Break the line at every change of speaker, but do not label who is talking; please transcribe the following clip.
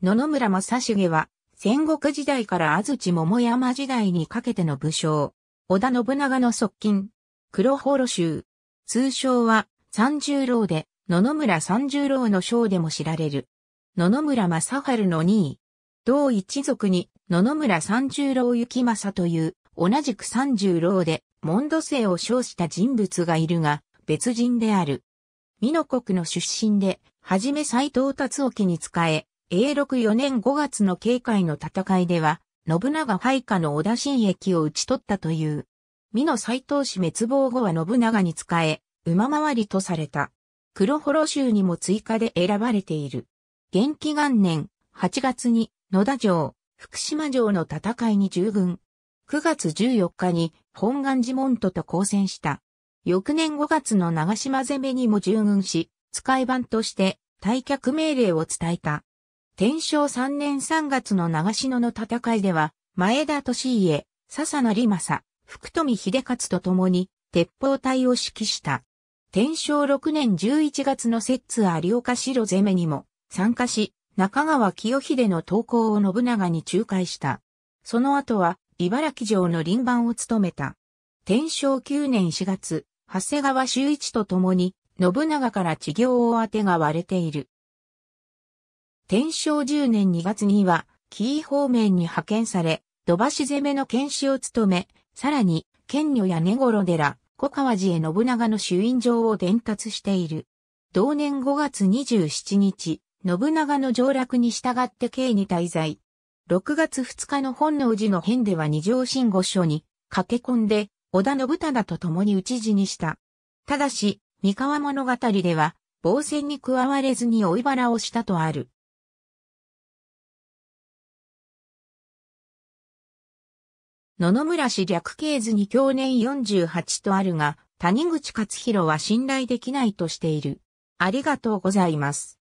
野々村正重は、戦国時代から安土桃山時代にかけての武将、織田信長の側近、黒幌衆、通称は三十郎で、野々村三十郎の将でも知られる。野々村正春の2位。同一族に野々村三十郎幸正という、同じく三十郎で、モンドを称した人物がいるが、別人である。美濃国の出身で、はじめ斎藤達沖に仕え、永禄4年5月の警戒の戦いでは、信長配下の織田信駅を討ち取ったという。美濃斎藤氏滅亡後は信長に仕え、馬回りとされた。黒幌州にも追加で選ばれている。元気元年8月に野田城、福島城の戦いに従軍。9月14日に本願寺門徒と交戦した。翌年5月の長島攻めにも従軍し、使い番として退却命令を伝えた。天正3年3月の長篠の戦いでは、前田利家、笹成政、福富秀勝と共に、鉄砲隊を指揮した。天正6年11月の摂津有岡城攻めにも参加し、中川清秀の投稿を信長に仲介した。その後は、茨城城の臨番を務めた。天正9年4月、長谷川修一と共に、信長から治業を当てがわれている。天正10年2月には、紀伊方面に派遣され、土橋攻めの剣士を務め、さらに、剣女や根頃寺、小川寺へ信長の主因状を伝達している。同年5月27日、信長の上落に従って京に滞在。6月2日の本能寺の変では二条新御所に駆け込んで、織田信忠と共に討ち死にした。ただし、三河物語では、防戦に加われずに追い腹をしたとある。
野々村氏
略系図に去年48とあるが、谷口勝弘は信頼できないとしている。ありがとうございます。